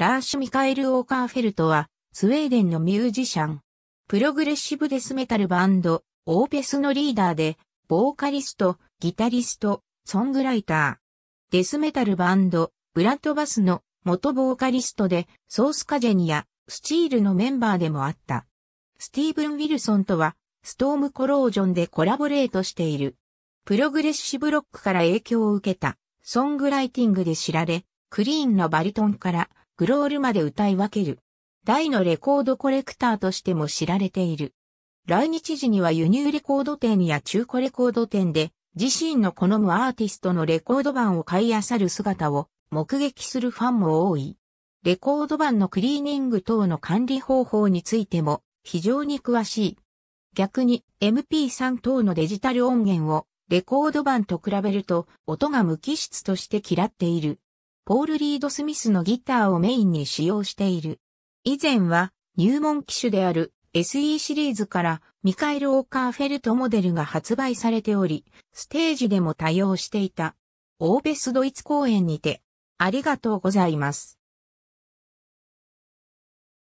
ラーシュ・ミカエル・オーカーフェルトは、スウェーデンのミュージシャン。プログレッシブデスメタルバンド、オーペスのリーダーで、ボーカリスト、ギタリスト、ソングライター。デスメタルバンド、ブラッドバスの元ボーカリストで、ソースカジェニア、スチールのメンバーでもあった。スティーブン・ウィルソンとは、ストームコロージョンでコラボレートしている。プログレッシブロックから影響を受けた、ソングライティングで知られ、クリーンのバリトンから、クロールまで歌い分ける。大のレコードコレクターとしても知られている。来日時には輸入レコード店や中古レコード店で自身の好むアーティストのレコード版を買い漁る姿を目撃するファンも多い。レコード版のクリーニング等の管理方法についても非常に詳しい。逆に MP3 等のデジタル音源をレコード版と比べると音が無機質として嫌っている。ポール・リード・スミスのギターをメインに使用している。以前は入門機種である SE シリーズからミカエル・オーカーフェルトモデルが発売されており、ステージでも多用していた。オーベスドイツ公演にて、ありがとうございます。